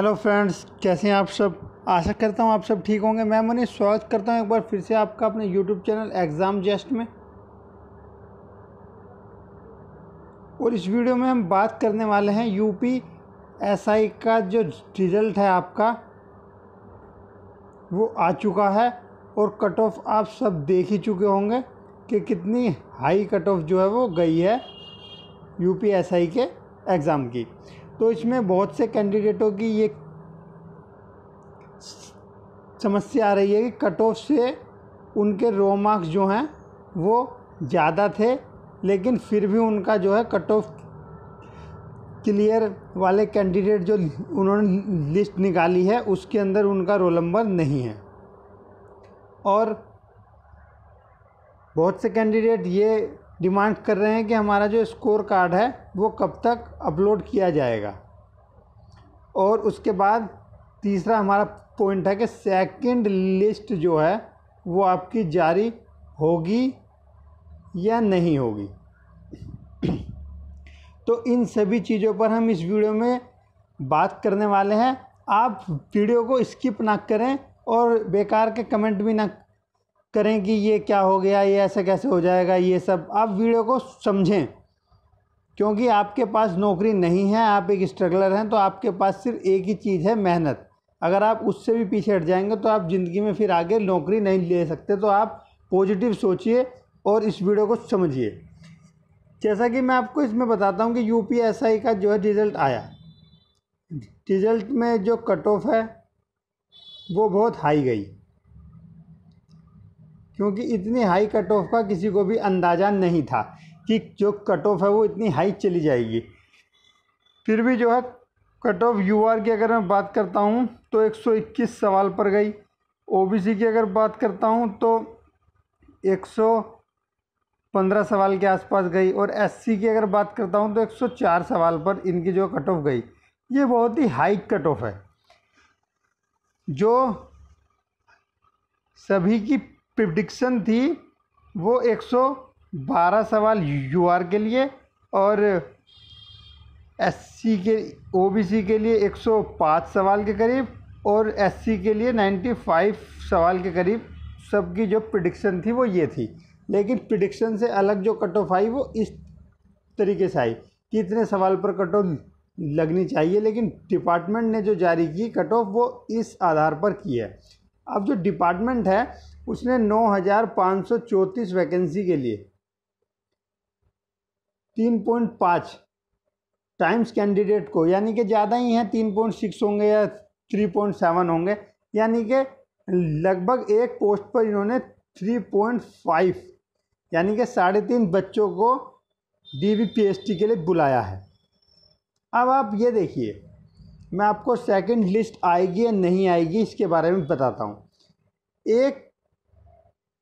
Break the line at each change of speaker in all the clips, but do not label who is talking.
hello friends कैसे हैं आप सब आशा करता हूँ आप सब ठीक होंगे मैं मनीष स्वागत करता हूँ एक बार फिर से आपका अपने यूट्यूब चैनल एग्ज़ाम जेस्ट में और इस वीडियो में हम बात करने वाले हैं यूपी एसआई का जो रिजल्ट है आपका वो आ चुका है और कट ऑफ आप सब देख ही चुके होंगे कि कितनी हाई कट ऑफ जो है वो गई है यू एसआई के एग्ज़ाम की तो इसमें बहुत से कैंडिडेटों की ये समस्या आ रही है कि कट ऑफ से उनके रो मार्क्स जो हैं वो ज़्यादा थे लेकिन फिर भी उनका जो है कट ऑफ क्लियर वाले कैंडिडेट जो उन्होंने लिस्ट निकाली है उसके अंदर उनका रोल नंबर नहीं है और बहुत से कैंडिडेट ये डिमांड कर रहे हैं कि हमारा जो स्कोर कार्ड है वो कब तक अपलोड किया जाएगा और उसके बाद तीसरा हमारा पॉइंट है कि सेकंड लिस्ट जो है वो आपकी जारी होगी या नहीं होगी तो इन सभी चीज़ों पर हम इस वीडियो में बात करने वाले हैं आप वीडियो को स्किप ना करें और बेकार के कमेंट भी ना करें कि ये क्या हो गया ये ऐसा कैसे हो जाएगा ये सब आप वीडियो को समझें क्योंकि आपके पास नौकरी नहीं है आप एक स्ट्रगलर हैं तो आपके पास सिर्फ एक ही चीज़ है मेहनत अगर आप उससे भी पीछे हट जाएंगे तो आप ज़िंदगी में फिर आगे नौकरी नहीं ले सकते तो आप पॉजिटिव सोचिए और इस वीडियो को समझिए जैसा कि मैं आपको इसमें बताता हूँ कि यू का जो है रिज़ल्ट आया रिज़ल्ट में जो कट ऑफ है वो बहुत हाई गई क्योंकि इतनी हाई कट ऑफ का किसी को भी अंदाज़ा नहीं था कि जो कट ऑफ है वो इतनी हाई चली जाएगी फिर भी जो है कट ऑफ यू की अगर मैं बात करता हूँ तो 121 सवाल पर गई ओबीसी की अगर बात करता हूँ तो 115 सवाल के आसपास गई और एससी की अगर बात करता हूँ तो 104 सवाल पर इनकी जो कट ऑफ गई ये बहुत ही हाई कट ऑफ है जो सभी की प्रिडिक्शन थी वो 112 सवाल यूआर के लिए और एससी के ओबीसी के लिए 105 सवाल के करीब और एससी के लिए 95 सवाल के करीब सबकी जो प्रिडिक्शन थी वो ये थी लेकिन प्रिडिक्शन से अलग जो कट ऑफ आई वो इस तरीके से आई कि इतने सवाल पर कट ऑफ लगनी चाहिए लेकिन डिपार्टमेंट ने जो जारी की कट ऑफ वो इस आधार पर की है अब जो डिपार्टमेंट है उसने नौ हज़ार पाँच सौ चौंतीस वैकेंसी के लिए तीन पॉइंट पाँच टाइम्स कैंडिडेट को यानी कि ज़्यादा ही हैं तीन पॉइंट सिक्स होंगे या थ्री पॉइंट सेवन होंगे यानी कि लगभग एक पोस्ट पर इन्होंने थ्री पॉइंट फाइव यानी कि साढ़े तीन बच्चों को D B P S T के लिए बुलाया है अब आप ये देखिए मैं आपको सेकंड लिस्ट आएगी या नहीं आएगी इसके बारे में बताता हूँ एक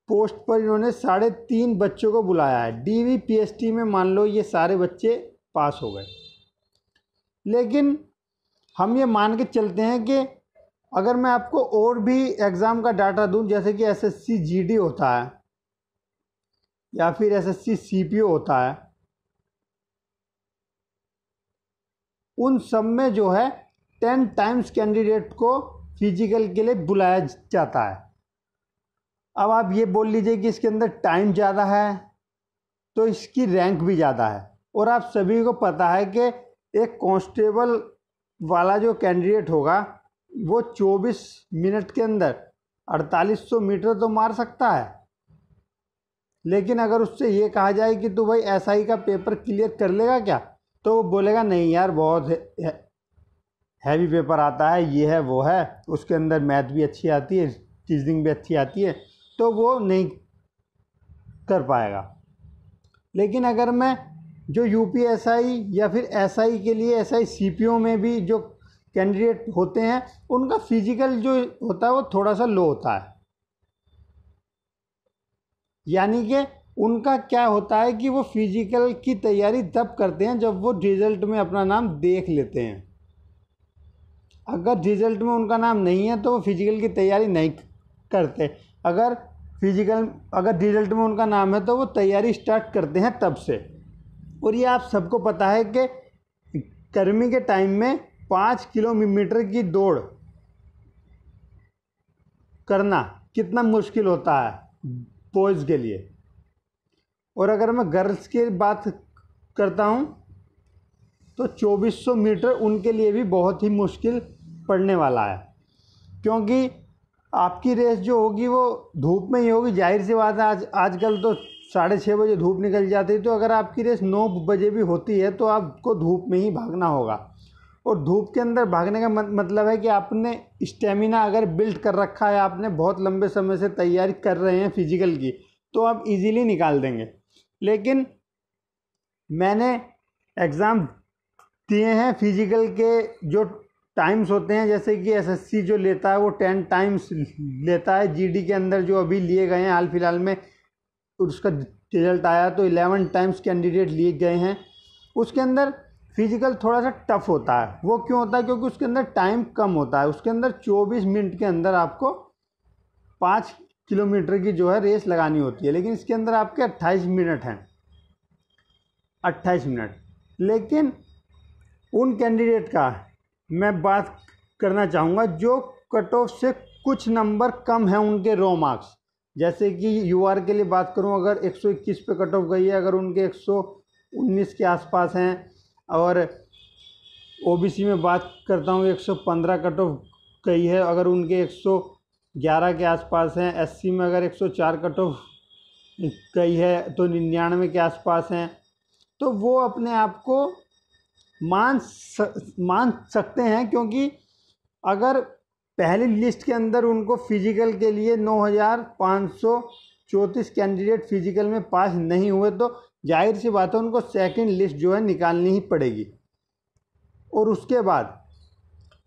पोस्ट पर इन्होंने साढ़े तीन बच्चों को बुलाया है एस टी में मान लो ये सारे बच्चे पास हो गए लेकिन हम ये मान के चलते हैं कि अगर मैं आपको और भी एग्ज़ाम का डाटा दूं जैसे कि एसएससी जीडी होता है या फिर एसएससी सीपीओ होता है उन सब में जो है टेन टाइम्स कैंडिडेट को फिजिकल के लिए बुलाया जाता है अब आप ये बोल लीजिए कि इसके अंदर टाइम ज़्यादा है तो इसकी रैंक भी ज़्यादा है और आप सभी को पता है कि एक कांस्टेबल वाला जो कैंडिडेट होगा वो 24 मिनट के अंदर 4800 मीटर तो मार सकता है लेकिन अगर उससे ये कहा जाए कि तू भाई एस का पेपर क्लियर कर लेगा क्या तो वो बोलेगा नहीं यार बहुत हैवी पेपर आता है ये है वो है उसके अंदर मैथ भी अच्छी आती है रीजनिंग भी अच्छी आती है तो वो नहीं कर पाएगा लेकिन अगर मैं जो यू पी एस आई या फिर एस आई के लिए S I C P O में भी जो कैंडिडेट होते हैं उनका फिजिकल जो होता है वो थोड़ा सा लो होता है यानी कि उनका क्या होता है कि वो फिजिकल की तैयारी तब करते हैं जब वो रिजल्ट में अपना नाम देख लेते हैं अगर रिजल्ट में उनका नाम नहीं है तो वो फिजिकल की तैयारी नहीं करते अगर फिजिकल अगर रिजल्ट में उनका नाम है तो वो तैयारी स्टार्ट करते हैं तब से और ये आप सबको पता है कि गर्मी के टाइम में पाँच किलोमीटर की दौड़ करना कितना मुश्किल होता है बॉयज़ के लिए और अगर मैं गर्ल्स की बात करता हूँ तो 2400 मीटर उनके लिए भी बहुत ही मुश्किल पड़ने वाला है क्योंकि आपकी रेस जो होगी वो धूप में ही होगी जाहिर सी बात है आज आजकल तो साढ़े छः बजे धूप निकल जाती है तो अगर आपकी रेस नौ बजे भी होती है तो आपको धूप में ही भागना होगा और धूप के अंदर भागने का मतलब है कि आपने स्टेमिना अगर बिल्ड कर रखा है आपने बहुत लंबे समय से तैयारी कर रहे हैं फिजिकल की तो आप इजीली निकाल देंगे लेकिन मैंने एग्ज़ाम दिए हैं फिजिकल के जो टाइम्स होते हैं जैसे कि एसएससी जो लेता है वो टेन टाइम्स लेता है जीडी के अंदर जो अभी लिए गए हैं हाल फिलहाल में उसका रिजल्ट आया तो इलेवन टाइम्स कैंडिडेट लिए गए हैं उसके अंदर फिजिकल थोड़ा सा टफ होता है वो क्यों होता है क्योंकि उसके अंदर टाइम कम होता है उसके अंदर चौबीस मिनट के अंदर आपको पाँच किलोमीटर की जो है रेस लगानी होती है लेकिन इसके अंदर आपके अट्ठाईस मिनट हैं अट्ठाईस मिनट लेकिन उन कैंडिडेट का मैं बात करना चाहूँगा जो कट ऑफ से कुछ नंबर कम हैं उनके रो मार्क्स जैसे कि यू के लिए बात करूँ अगर 121 पे कट ऑफ गई है अगर उनके 119 के आसपास हैं और ओबीसी में बात करता हूँ 115 कट ऑफ गई है अगर उनके 111 के आसपास हैं एससी में अगर 104 कट ऑफ गई है तो निन्यानवे के आसपास हैं तो वो अपने आप को मान स, मान सकते हैं क्योंकि अगर पहली लिस्ट के अंदर उनको फिजिकल के लिए नौ हज़ार पाँच सौ चौंतीस कैंडिडेट फिजिकल में पास नहीं हुए तो जाहिर सी बात है उनको सेकंड लिस्ट जो है निकालनी ही पड़ेगी और उसके बाद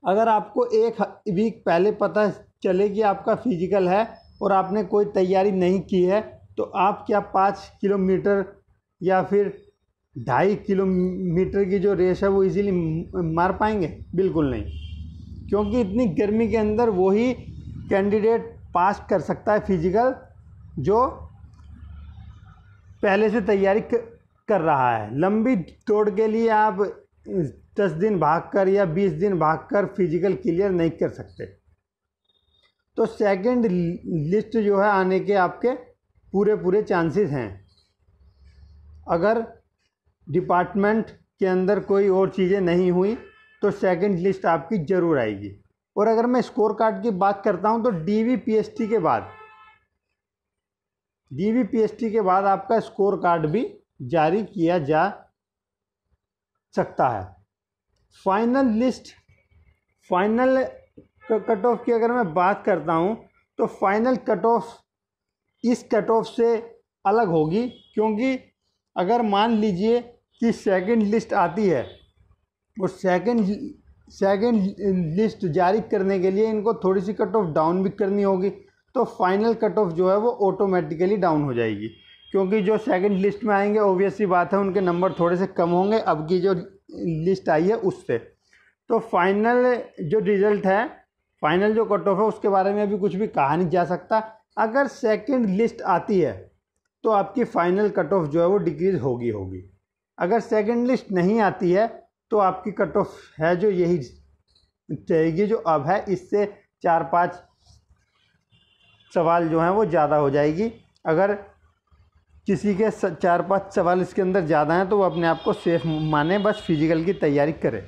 अगर आपको एक वीक पहले पता चले कि आपका फिजिकल है और आपने कोई तैयारी नहीं की है तो आप क्या पाँच किलोमीटर या फिर ढाई किलोमीटर की जो रेस है वो इजीली मार पाएंगे बिल्कुल नहीं क्योंकि इतनी गर्मी के अंदर वही कैंडिडेट पास कर सकता है फिजिकल जो पहले से तैयारी कर रहा है लंबी दौड़ के लिए आप दस दिन भागकर या बीस दिन भागकर फिजिकल क्लियर नहीं कर सकते तो सेकंड लिस्ट जो है आने के आपके पूरे पूरे चांसेस हैं अगर डिपार्टमेंट के अंदर कोई और चीज़ें नहीं हुई तो सेकंड लिस्ट आपकी ज़रूर आएगी और अगर मैं स्कोर कार्ड की बात करता हूं तो डीवीपीएसटी के बाद डीवीपीएसटी के बाद आपका स्कोर कार्ड भी जारी किया जा सकता है final list final cut off की अगर मैं बात करता हूं तो फाइनल कट ऑफ इस कट ऑफ से अलग होगी क्योंकि अगर मान लीजिए कि सेकंड लिस्ट आती है और सेकंड सेकंड लिस्ट जारी करने के लिए इनको थोड़ी सी कट ऑफ डाउन भी करनी होगी तो फाइनल कट ऑफ जो है वो ऑटोमेटिकली डाउन हो जाएगी क्योंकि जो सेकंड लिस्ट में आएंगे ऑब्वियसली बात है उनके नंबर थोड़े से कम होंगे अब की जो लिस्ट आई है उससे तो फाइनल जो रिज़ल्ट है फाइनल जो कट ऑफ है उसके बारे में अभी कुछ भी कहा नहीं जा सकता अगर सेकंड लिस्ट आती है तो आपकी फ़ाइनल कट ऑफ जो है वो डिक्रीज़ होगी होगी अगर सेकेंड लिस्ट नहीं आती है तो आपकी कट ऑफ है जो यही रहेगी जो अब है इससे चार पाँच सवाल जो हैं वो ज़्यादा हो जाएगी अगर किसी के चार पांच सवाल इसके अंदर ज़्यादा हैं तो वो अपने आप को सेफ़ माने बस फिजिकल की तैयारी करें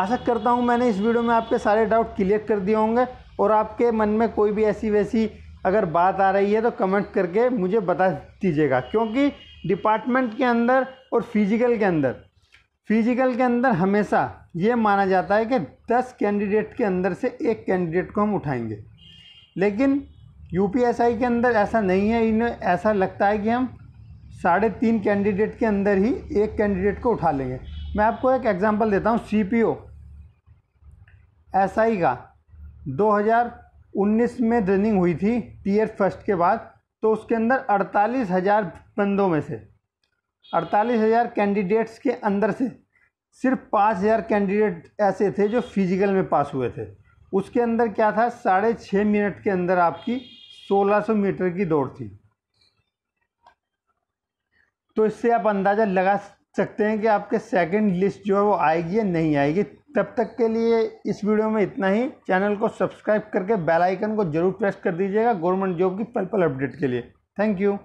आशा करता हूँ मैंने इस वीडियो में आपके सारे डाउट क्लियर कर दिए होंगे और आपके मन में कोई भी ऐसी वैसी अगर बात आ रही है तो कमेंट करके मुझे बता दीजिएगा क्योंकि डिपार्टमेंट के अंदर और फिजिकल के अंदर फिजिकल के अंदर हमेशा ये माना जाता है कि दस कैंडिडेट के अंदर से एक कैंडिडेट को हम उठाएंगे लेकिन यू के अंदर ऐसा नहीं है इन्हें ऐसा लगता है कि हम साढ़े तीन कैंडिडेट के अंदर ही एक कैंडिडेट को उठा लेंगे मैं आपको एक एग्ज़ाम्पल देता हूँ C P O S I का दो हज़ार उन्नीस में रनिंग हुई थी टीयर फर्स्ट के बाद तो उसके अंदर अड़तालीस हज़ार बंदों में से अड़तालीस हज़ार कैंडिडेट्स के अंदर से सिर्फ पाँच हज़ार कैंडिडेट ऐसे थे जो फिजिकल में पास हुए थे उसके अंदर क्या था साढ़े छः मिनट के अंदर आपकी 1600 मीटर की दौड़ थी तो इससे आप अंदाज़ा लगा सकते हैं कि आपके सेकंड लिस्ट जो है वो आएगी या नहीं आएगी तब तक के लिए इस वीडियो में इतना ही चैनल को सब्सक्राइब करके बेल आइकन को जरूर प्रेस कर दीजिएगा गवर्नमेंट जॉब की पल पल अपडेट के लिए थैंक यू